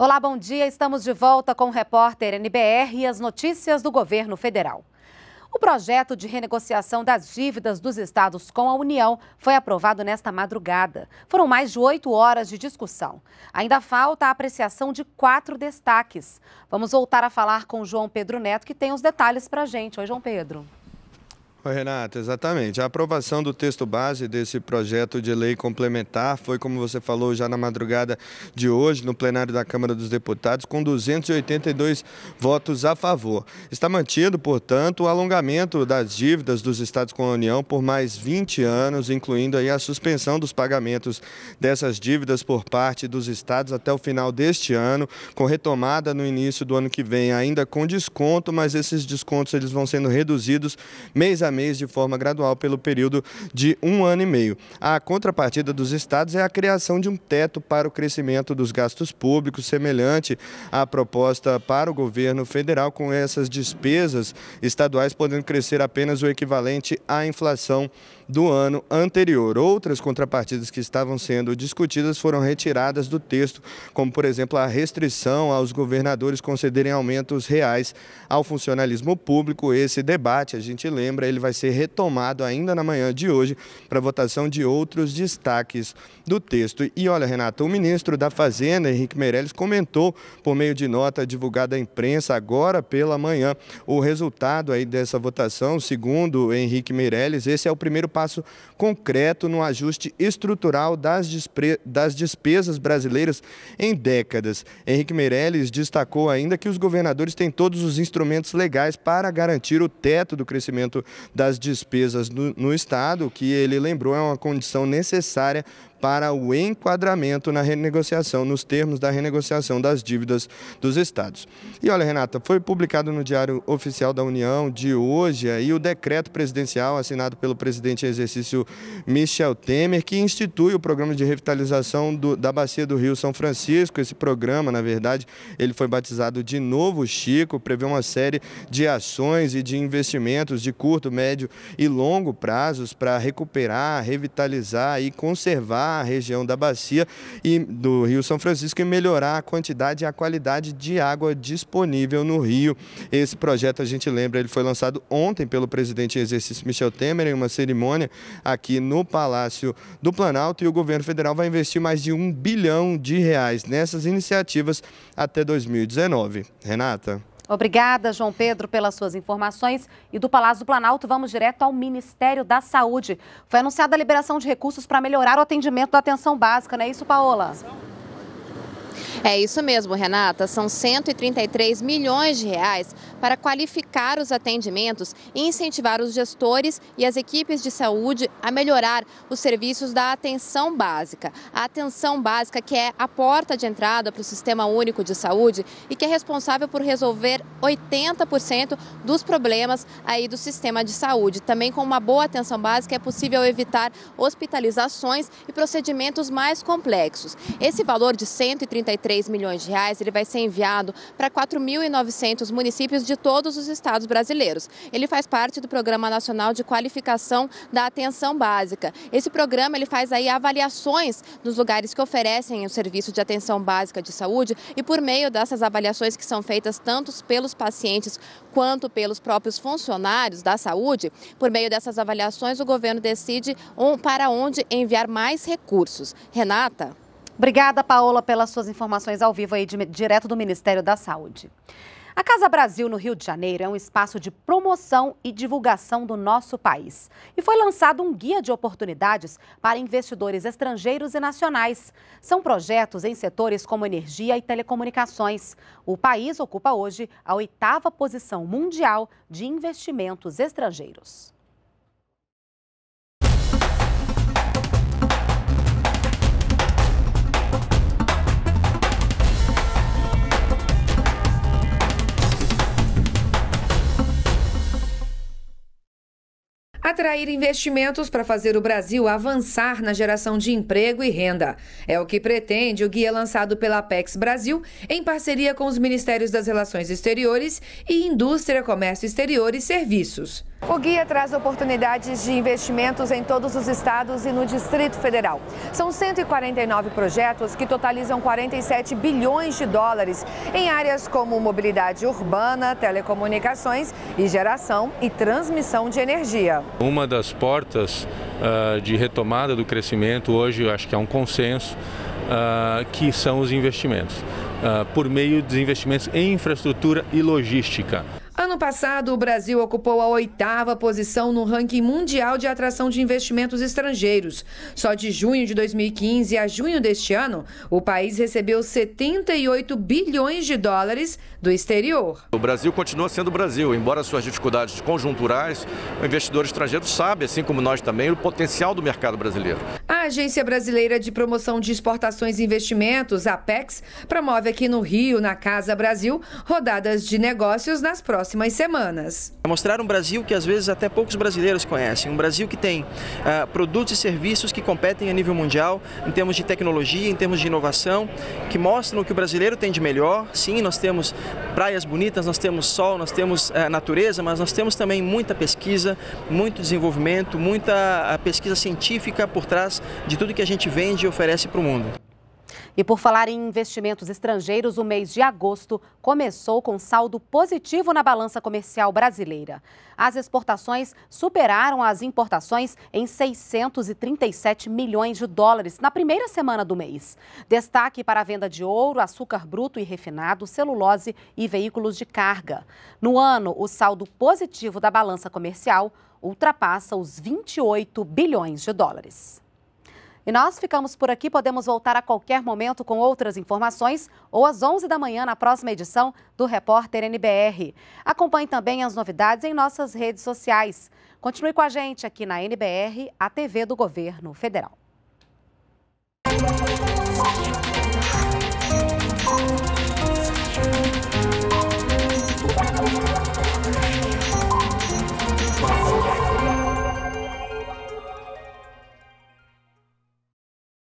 Olá, bom dia. Estamos de volta com o repórter NBR e as notícias do governo federal. O projeto de renegociação das dívidas dos estados com a União foi aprovado nesta madrugada. Foram mais de oito horas de discussão. Ainda falta a apreciação de quatro destaques. Vamos voltar a falar com João Pedro Neto, que tem os detalhes para a gente. Oi, João Pedro. Renato, exatamente. A aprovação do texto base desse projeto de lei complementar foi, como você falou, já na madrugada de hoje, no plenário da Câmara dos Deputados, com 282 votos a favor. Está mantido, portanto, o alongamento das dívidas dos estados com a União por mais 20 anos, incluindo aí a suspensão dos pagamentos dessas dívidas por parte dos estados até o final deste ano, com retomada no início do ano que vem, ainda com desconto, mas esses descontos eles vão sendo reduzidos mês a mês de forma gradual pelo período de um ano e meio. A contrapartida dos estados é a criação de um teto para o crescimento dos gastos públicos, semelhante à proposta para o governo federal, com essas despesas estaduais podendo crescer apenas o equivalente à inflação do ano anterior. Outras contrapartidas que estavam sendo discutidas foram retiradas do texto, como, por exemplo, a restrição aos governadores concederem aumentos reais ao funcionalismo público. Esse debate, a gente lembra, ele ele vai ser retomado ainda na manhã de hoje para votação de outros destaques do texto. E olha, Renato, o ministro da Fazenda, Henrique Meirelles, comentou por meio de nota divulgada à imprensa agora pela manhã o resultado aí dessa votação. Segundo Henrique Meirelles, esse é o primeiro passo concreto no ajuste estrutural das, despre... das despesas brasileiras em décadas. Henrique Meirelles destacou ainda que os governadores têm todos os instrumentos legais para garantir o teto do crescimento das despesas no, no Estado, que ele lembrou é uma condição necessária para o enquadramento na renegociação, nos termos da renegociação das dívidas dos estados. E olha, Renata, foi publicado no Diário Oficial da União de hoje aí o decreto presidencial assinado pelo presidente em exercício Michel Temer, que institui o programa de revitalização do, da bacia do Rio São Francisco. Esse programa, na verdade, ele foi batizado de Novo Chico, prevê uma série de ações e de investimentos de curto, médio e longo prazos para recuperar, revitalizar e conservar a região da bacia e do Rio São Francisco e melhorar a quantidade e a qualidade de água disponível no rio. Esse projeto, a gente lembra, ele foi lançado ontem pelo presidente em exercício Michel Temer em uma cerimônia aqui no Palácio do Planalto e o governo federal vai investir mais de um bilhão de reais nessas iniciativas até 2019. Renata? Obrigada, João Pedro, pelas suas informações. E do Palácio do Planalto, vamos direto ao Ministério da Saúde. Foi anunciada a liberação de recursos para melhorar o atendimento da atenção básica, não é isso, Paola? É isso mesmo, Renata. São 133 milhões de reais para qualificar os atendimentos e incentivar os gestores e as equipes de saúde a melhorar os serviços da atenção básica. A atenção básica, que é a porta de entrada para o Sistema Único de Saúde e que é responsável por resolver 80% dos problemas aí do sistema de saúde. Também com uma boa atenção básica é possível evitar hospitalizações e procedimentos mais complexos. Esse valor de 133 3 milhões de reais, ele vai ser enviado para 4.900 municípios de todos os estados brasileiros. Ele faz parte do Programa Nacional de Qualificação da Atenção Básica. Esse programa ele faz aí avaliações nos lugares que oferecem o serviço de atenção básica de saúde e por meio dessas avaliações que são feitas tanto pelos pacientes quanto pelos próprios funcionários da saúde, por meio dessas avaliações o governo decide para onde enviar mais recursos. Renata? Obrigada, Paola, pelas suas informações ao vivo aí, de, direto do Ministério da Saúde. A Casa Brasil, no Rio de Janeiro, é um espaço de promoção e divulgação do nosso país. E foi lançado um guia de oportunidades para investidores estrangeiros e nacionais. São projetos em setores como energia e telecomunicações. O país ocupa hoje a oitava posição mundial de investimentos estrangeiros. atrair investimentos para fazer o Brasil avançar na geração de emprego e renda. É o que pretende o guia lançado pela Apex Brasil em parceria com os Ministérios das Relações Exteriores e Indústria, Comércio Exterior e Serviços. O guia traz oportunidades de investimentos em todos os estados e no Distrito Federal. São 149 projetos que totalizam 47 bilhões de dólares em áreas como mobilidade urbana, telecomunicações e geração e transmissão de energia. Uma das portas uh, de retomada do crescimento hoje, acho que é um consenso, uh, que são os investimentos, uh, por meio dos investimentos em infraestrutura e logística. Ano passado, o Brasil ocupou a oitava posição no ranking mundial de atração de investimentos estrangeiros. Só de junho de 2015 a junho deste ano, o país recebeu 78 bilhões de dólares do exterior. O Brasil continua sendo o Brasil, embora suas dificuldades conjunturais, o investidor estrangeiro sabe, assim como nós também, o potencial do mercado brasileiro. Agência Brasileira de Promoção de Exportações e Investimentos, APEX, promove aqui no Rio, na Casa Brasil, rodadas de negócios nas próximas semanas. Mostrar um Brasil que às vezes até poucos brasileiros conhecem, um Brasil que tem uh, produtos e serviços que competem a nível mundial em termos de tecnologia, em termos de inovação, que mostram o que o brasileiro tem de melhor. Sim, nós temos praias bonitas, nós temos sol, nós temos uh, natureza, mas nós temos também muita pesquisa, muito desenvolvimento, muita ah, pesquisa científica por trás de tudo que a gente vende e oferece para o mundo. E por falar em investimentos estrangeiros, o mês de agosto começou com saldo positivo na balança comercial brasileira. As exportações superaram as importações em 637 milhões de dólares na primeira semana do mês. Destaque para a venda de ouro, açúcar bruto e refinado, celulose e veículos de carga. No ano, o saldo positivo da balança comercial ultrapassa os 28 bilhões de dólares. E nós ficamos por aqui, podemos voltar a qualquer momento com outras informações ou às 11 da manhã na próxima edição do Repórter NBR. Acompanhe também as novidades em nossas redes sociais. Continue com a gente aqui na NBR, a TV do Governo Federal.